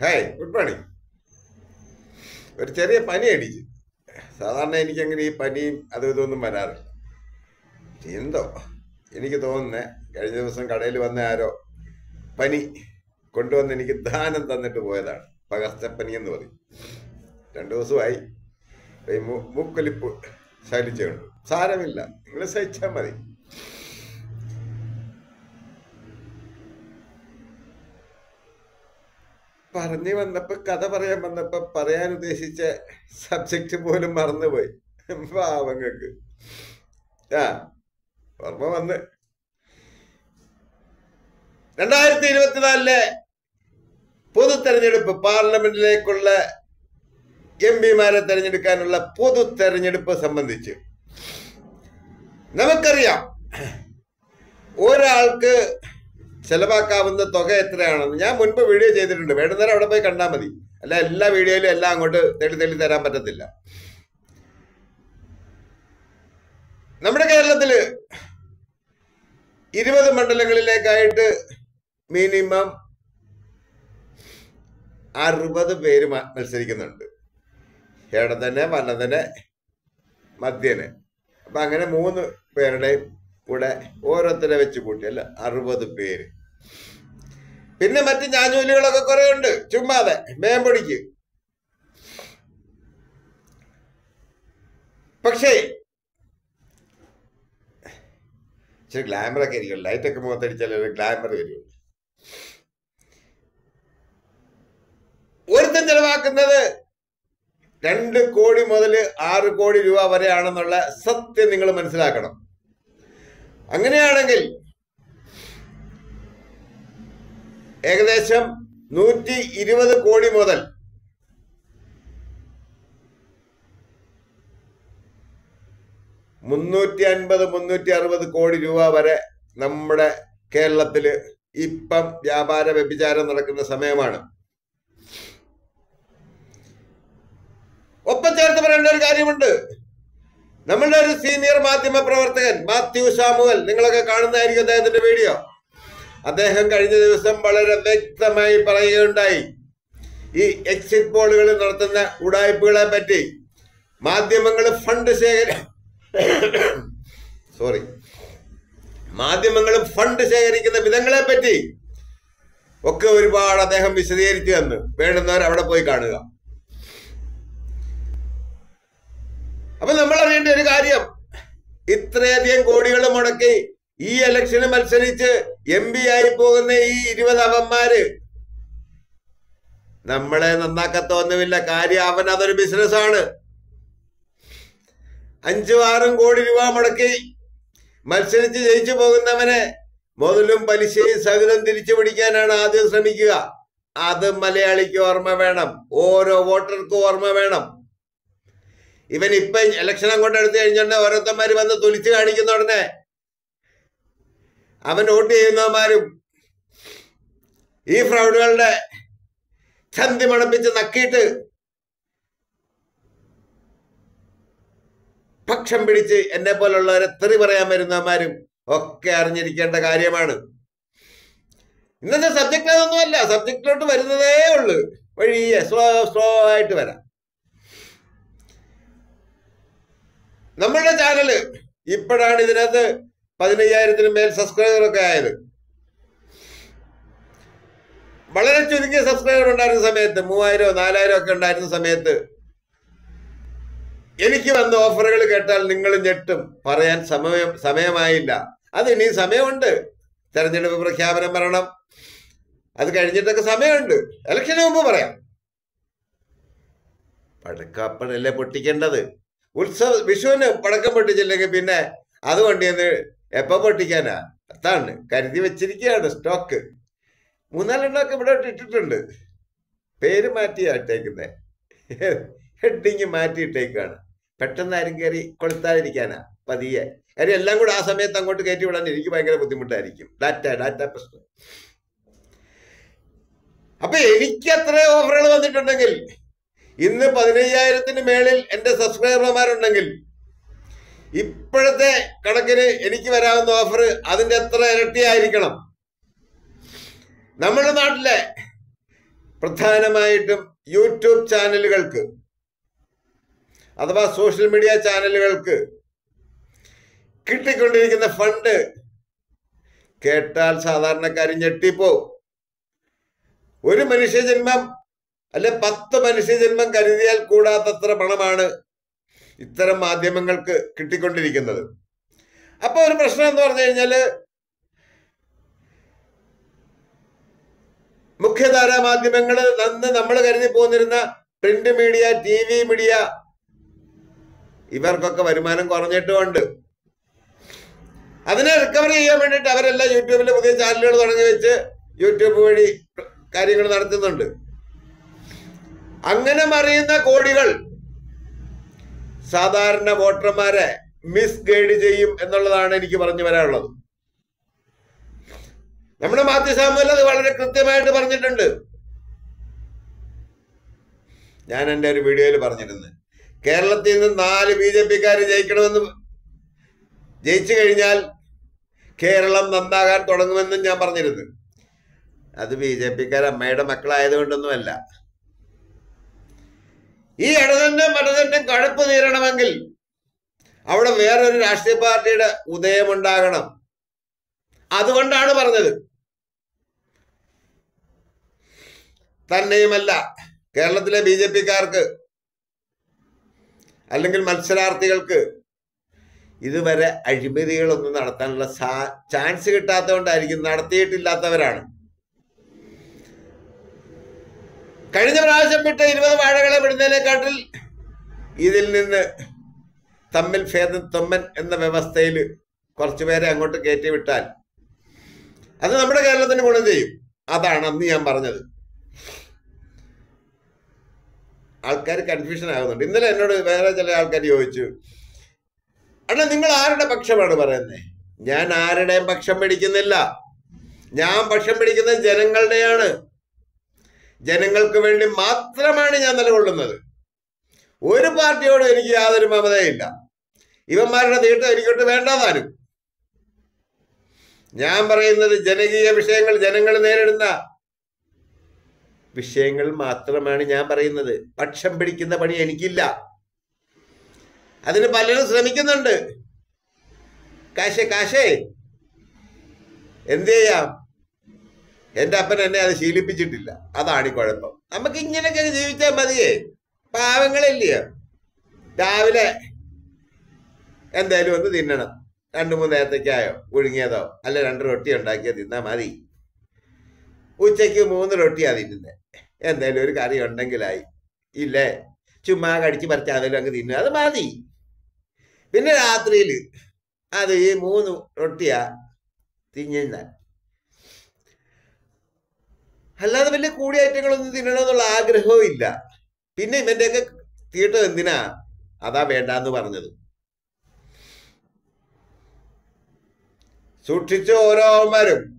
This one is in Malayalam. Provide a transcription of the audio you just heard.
ഹായ് ഗുഡ് മോർണിംഗ് ഒരു ചെറിയ പനി അടിച്ചു സാധാരണ എനിക്കങ്ങനെ ഈ പനിയും അതും ഇതൊന്നും വരാറില്ല എന്തോ എനിക്ക് തോന്നുന്നത് കഴിഞ്ഞ ദിവസം കടയിൽ വന്ന ആരോ പനി കൊണ്ടുവന്ന് എനിക്ക് ദാനം തന്നിട്ട് പോയതാണ് പകർച്ചപ്പനി എന്ന് പറയും രണ്ടു ദിവസമായി മൂക്കൊലിപ്പ് ശലിച്ചുകൊണ്ട് സാരമില്ല നിങ്ങൾ സഹിച്ചാൽ മതി പറഞ്ഞു വന്നപ്പോ കഥ പറയാൻ വന്നപ്പോ പറയാൻ ഉദ്ദേശിച്ച സബ്ജക്റ്റ് പോലും മറന്നുപോയി പാവങ്ങൾക്ക് ആ ഓർമ്മ വന്ന് രണ്ടായിരത്തി ഇരുപത്തിനാലിലെ പൊതു തെരഞ്ഞെടുപ്പ് പാർലമെന്റിലേക്കുള്ള എം പിമാരെ തെരഞ്ഞെടുക്കാനുള്ള പൊതു തെരഞ്ഞെടുപ്പ് സംബന്ധിച്ച് നമുക്കറിയാം ഒരാൾക്ക് ചെലവാക്കാവുന്ന തുക എത്രയാണെന്ന് ഞാൻ മുൻപ് വീഡിയോ ചെയ്തിട്ടുണ്ട് നേരം അവിടെ പോയി കണ്ടാൽ മതി അല്ല എല്ലാ വീഡിയോയിലും എല്ലാം അങ്ങോട്ട് തേടി തേടി തരാൻ പറ്റത്തില്ല നമ്മുടെ കേരളത്തില് ഇരുപത് മണ്ഡലങ്ങളിലേക്കായിട്ട് മിനിമം അറുപത് പേര് മത്സരിക്കുന്നുണ്ട് ഇടതനെ വലതനെ മദ്യന് അപ്പൊ അങ്ങനെ മൂന്ന് പേരുടെയും കൂടെ ഓരോരുത്തരെ വെച്ച് കൂട്ടിയല്ല അറുപത് പേര് പിന്നെ മറ്റ് ഞാഞ്ഞൂലികളൊക്കെ കുറെ ഉണ്ട് ചുമ്മാതെ മേമ്പൊടിക്ക് പക്ഷേ ഇച്ചിരി ഗ്ലാമറൊക്കെ ഇരിക്കും ലൈറ്റൊക്കെ മുഖത്തടിച്ചാൽ ഒരു ഗ്ലാമർ വരുള്ളൂ ഒരുത്തം ചെലവാക്കുന്നത് രണ്ട് കോടി മുതൽ ആറ് കോടി രൂപ വരെയാണെന്നുള്ള സത്യം നിങ്ങൾ മനസ്സിലാക്കണം അങ്ങനെയാണെങ്കിൽ ഏകദേശം നൂറ്റി ഇരുപത് കോടി മുതൽ മുന്നൂറ്റി അൻപത് മുന്നൂറ്റി അറുപത് കോടി രൂപ വരെ നമ്മുടെ കേരളത്തിൽ ഇപ്പം വ്യാപാര വ്യഭിചാരം നടക്കുന്ന സമയമാണ് ഒപ്പം ചേർത്ത് പറയേണ്ട ഒരു കാര്യമുണ്ട് നമ്മളുടെ ഒരു സീനിയർ മാധ്യമ പ്രവർത്തകൻ മാത്യു ഷാമുവൽ നിങ്ങളൊക്കെ കാണുന്നതായിരിക്കും അദ്ദേഹത്തിന്റെ വീഡിയോ അദ്ദേഹം കഴിഞ്ഞ ദിവസം വളരെ വ്യക്തമായി പറയുകയുണ്ടായി ഈ എക്സിറ്റ് പോളുകൾ നടത്തുന്ന ഉടായ്പകളെ പറ്റി മാധ്യമങ്ങൾ ഫണ്ട് ശേഖര സോറി മാധ്യമങ്ങൾ ഫണ്ട് ശേഖരിക്കുന്ന വിധങ്ങളെ പറ്റി ഒക്കെ ഒരുപാട് അദ്ദേഹം വിശദീകരിച്ചു തന്ന് വേണ്ടുന്നവർ അവിടെ പോയി കാണുക അപ്പൊ നമ്മൾ അറിയേണ്ട ഒരു കാര്യം ഇത്രയധികം കോടികൾ മുടക്കി ഈ എലക്ഷന് മത്സരിച്ച് എം പി ആയി പോകുന്ന ഈ ഇരുപത് അവന്മാര് നമ്മളെ നന്നാക്കത്തൊന്നുമില്ല കാര്യം അവൻ അതൊരു ബിസിനസ്സാണ് അഞ്ചു ആറും കോടി രൂപ മുടക്കി മത്സരിച്ച് ജയിച്ചു പോകുന്നവനെ മുതലും പലിശയും സഹിതം തിരിച്ചു പിടിക്കാനാണ് ആദ്യം ശ്രമിക്കുക അത് മലയാളിക്ക് ഓർമ്മ വേണം ഓരോ വോട്ടർക്കും ഓർമ്മ വേണം ഇവൻ ഇപ്പൊ ഇലക്ഷൻ അങ്ങോട്ട് എടുത്തു കഴിഞ്ഞുണ്ടെങ്കിൽ ഓരോരുത്തന്മാര് വന്ന് തുലിച്ചു കാണിക്കുന്ന ഉടനെ അവൻ വോട്ട് ചെയ്യുന്നവന്മാരും ഈ ഫ്രൗഡുകളുടെ ചന്തി മണപ്പിച്ച് നക്കിയിട്ട് പക്ഷം പിടിച്ച് എന്നെ പോലുള്ളവരെ തെറി പറയാൻ വരുന്നവന്മാരും ഒക്കെ അറിഞ്ഞിരിക്കേണ്ട കാര്യമാണ് ഇന്നത്തെ സബ്ജക്റ്റ് അതൊന്നുമല്ല സബ്ജക്റ്റിലോട്ട് വരുന്നതേ ഉള്ളൂ വഴിയെ സ്ലോ സ്ലോ ആയിട്ട് വരാം നമ്മളുടെ ചാനല് ഇപ്പോഴാണ് ഇതിനകത്ത് പതിനയ്യായിരത്തിന് മേൽ സബ്സ്ക്രൈബറൊക്കെ ആയത് വളരെ ചുരുങ്ങിയ സബ്സ്ക്രൈബർ ഉണ്ടായിരുന്ന സമയത്ത് മൂവായിരോ നാലായിരോ ഒക്കെ ഉണ്ടായിരുന്ന സമയത്ത് എനിക്ക് വന്ന ഓഫറുകൾ കേട്ടാൽ നിങ്ങൾ ഞെട്ടും പറയാൻ സമയം സമയമായില്ല അത് ഇനി സമയമുണ്ട് തെരഞ്ഞെടുപ്പ് പ്രഖ്യാപനം വരണം അത് കഴിഞ്ഞിട്ടൊക്കെ സമയമുണ്ട് ഇലക്ഷന് മുമ്പ് പറയാം പടക്കപ്പനല്ലേ പൊട്ടിക്കേണ്ടത് ഉത്സവ വിഷുവിന് പടക്കം പൊട്ടിച്ചില്ലെങ്കിൽ പിന്നെ അതുകൊണ്ട് കൊണ്ടുവന്ന് എപ്പോ പൊട്ടിക്കാനാ അതാണ് കരുതി വെച്ചിരിക്കുകയാണ് സ്റ്റോക്ക് മൂന്നാലെണ്ണമൊക്കെ ഇവിടെ ഇട്ടിട്ടുണ്ട് പേര് മാറ്റിയാ ഇട്ടേക്കുന്നത് ഹെഡിങ് മാറ്റിയിട്ടേക്കാണ് പെട്ടെന്ന് ആരും കയറി കൊളുത്താതിരിക്കാനാ പതിയെ കാര്യം എല്ലാം കൂടെ ആ സമയത്ത് അങ്ങോട്ട് കയറ്റി വിടാൻ എനിക്ക് ഭയങ്കര ബുദ്ധിമുട്ടായിരിക്കും ഡാറ്റ ഡാറ്റ പ്രശ്നം അപ്പൊ എനിക്ക് അത്ര ഓഫറുകൾ വന്നിട്ടുണ്ടെങ്കിൽ ഇന്ന് പതിനയ്യായിരത്തിന് മേളിൽ എന്റെ സബ്സ്ക്രൈബർമാരുണ്ടെങ്കിൽ ഇപ്പോഴത്തെ കണക്കിന് എനിക്ക് വരാവുന്ന ഓഫർ അതിൻ്റെ എത്ര ഇരട്ടിയായിരിക്കണം നമ്മുടെ നാട്ടിലെ പ്രധാനമായിട്ടും യൂട്യൂബ് ചാനലുകൾക്ക് അഥവാ സോഷ്യൽ മീഡിയ ചാനലുകൾക്ക് കിട്ടിക്കൊണ്ടിരിക്കുന്ന ഫണ്ട് കേട്ടാൽ സാധാരണക്കാർ ഞെട്ടിപ്പോ ഒരു മനുഷ്യജന്മം അല്ലെ പത്ത് മനുഷ്യജന്മം കരുതിയാൽ കൂടാത്തത്ര പണമാണ് ഇത്തരം മാധ്യമങ്ങൾക്ക് കിട്ടിക്കൊണ്ടിരിക്കുന്നത് അപ്പോൾ ഒരു പ്രശ്നം എന്ന് പറഞ്ഞു കഴിഞ്ഞാല് മുഖ്യധാരാ മാധ്യമങ്ങൾ നന്ന് നമ്മൾ കരുതി പോന്നിരുന്ന print media T V media ഇവർക്കൊക്കെ വരുമാനം കുറഞ്ഞിട്ടുമുണ്ട് അതിനെ റിക്കവർ ചെയ്യാൻ വേണ്ടിയിട്ട് അവരെല്ലാം യൂട്യൂബിൽ പുതിയ ചാനലുകൾ തുടങ്ങി വെച്ച് യൂട്യൂബ് വഴി കാര്യങ്ങൾ നടത്തുന്നുണ്ട് അങ്ങനെ മറിയുന്ന കോടികൾ സാധാരണ വോട്ടർമാരെ മിസ് ഗൈഡ് ചെയ്യും എന്നുള്ളതാണ് എനിക്ക് പറഞ്ഞു വരാനുള്ളത് നമ്മുടെ മാത്യു സാമുവൽ അത് വളരെ കൃത്യമായിട്ട് പറഞ്ഞിട്ടുണ്ട് ഞാൻ എൻ്റെ ഒരു വീഡിയോയിൽ പറഞ്ഞിരുന്നു കേരളത്തിൽ നിന്ന് നാല് ബി ജെ പിക്കാർ ജയിക്കണമെന്ന് ജയിച്ചു കഴിഞ്ഞാൽ കേരളം നന്നാകാൻ തുടങ്ങുമെന്നും ഞാൻ പറഞ്ഞിരുന്നു അത് ബി ജെ പിക്കാർ അമ്മയുടെ മക്കളായതുകൊണ്ടൊന്നുമല്ല ഈ ഇടതന്നെ മറ്റതന്നെ കഴപ്പ് തീരണമെങ്കിൽ അവിടെ വേറൊരു രാഷ്ട്രീയ പാർട്ടിയുടെ ഉദയമുണ്ടാകണം അതുകൊണ്ടാണ് പറഞ്ഞത് തന്നെയുമല്ല കേരളത്തിലെ ബി ജെ പിക്കാർക്ക് അല്ലെങ്കിൽ മത്സരാർത്ഥികൾക്ക് ഇതുവരെ അഴിമതികളൊന്നും നടത്താനുള്ള ചാൻസ് കിട്ടാത്തതുകൊണ്ടായിരിക്കും നടത്തിയിട്ടില്ലാത്തവരാണ് കഴിഞ്ഞ പ്രാവശ്യം വിട്ട ഇരുപത് വാഴകളെ വിടുന്നതിനെക്കാട്ടിൽ ഇതിൽ നിന്ന് തമ്മിൽ ഭേദം തമ്മൻ എന്ന വ്യവസ്ഥയിൽ കുറച്ചുപേരെ അങ്ങോട്ട് കയറ്റി വിട്ടാൽ അത് നമ്മുടെ കേരളത്തിന് ഗുണം ചെയ്യും അതാണ് അന്ന് ഞാൻ പറഞ്ഞത് ആൾക്കാർ കൺഫ്യൂഷൻ ആകുന്നുണ്ട് ഇന്നലെ എന്നോട് വേറെ ചില ആൾക്കാർ ചോദിച്ചു അണ്ണ നിങ്ങൾ ആരുടെ പക്ഷമാണ് പറയുന്നത് ഞാൻ ആരുടെയും പക്ഷം പിടിക്കുന്നില്ല ഞാൻ പക്ഷം പിടിക്കുന്നത് ജനങ്ങളുടെയാണ് ജനങ്ങൾക്ക് വേണ്ടി മാത്രമാണ് ഞാൻ നിലകൊള്ളുന്നത് ഒരു പാർട്ടിയോടും എനിക്ക് യാതൊരു മമതയില്ല ഇവന്മാരുടെ തീട്ടം എനിക്കൊട്ട് വേണ്ടാതാനും ഞാൻ പറയുന്നത് ജനകീയ വിഷയങ്ങൾ ജനങ്ങൾ നേരിടുന്ന വിഷയങ്ങൾ മാത്രമാണ് ഞാൻ പറയുന്നത് പക്ഷം പിടിക്കുന്ന പണി എനിക്കില്ല അതിന് പലരും ശ്രമിക്കുന്നുണ്ട് കാശേ കാശേ എന്ത് ചെയ്യാം എൻ്റെ അപ്പൻ എന്നെ അത് ശീലിപ്പിച്ചിട്ടില്ല അതാണ് കുഴപ്പം നമുക്ക് ഇങ്ങനെയൊക്കെ ജീവിച്ചാൽ മതിയേ പാവങ്ങളില്ലയോ രാവിലെ എന്തായാലും ഒന്ന് തിന്നണം രണ്ട് മൂന്ന് നേരത്തേക്കായോ ഒഴുങ്ങിയതോ അല്ല രണ്ട് റൊട്ടി ഉണ്ടാക്കിയോ തിന്നാൽ മതി ഉച്ചയ്ക്ക് മൂന്ന് റൊട്ടിയാണ് തിന്നുന്നത് എന്തായാലും ഒരു കറി ഉണ്ടെങ്കിലായി ഇല്ലേ ചുമ്മാ കടിച്ച് പറിച്ച് അങ്ങ് തിന്നു അത് മതി പിന്നെ രാത്രിയിൽ അത് ഈ മൂന്ന് റൊട്ടിയാ തിന്നുന്ന അല്ലാതെ വലിയ കൂടിയ ഐറ്റങ്ങളൊന്നും എന്നുള്ള ആഗ്രഹവും ഇല്ല പിന്നെ ഇവൻ്റെയൊക്കെ തീട്ടം എന്തിനാ അതാ വേണ്ടാന്ന് പറഞ്ഞത് സൂക്ഷിച്ചു ഓരോമാരും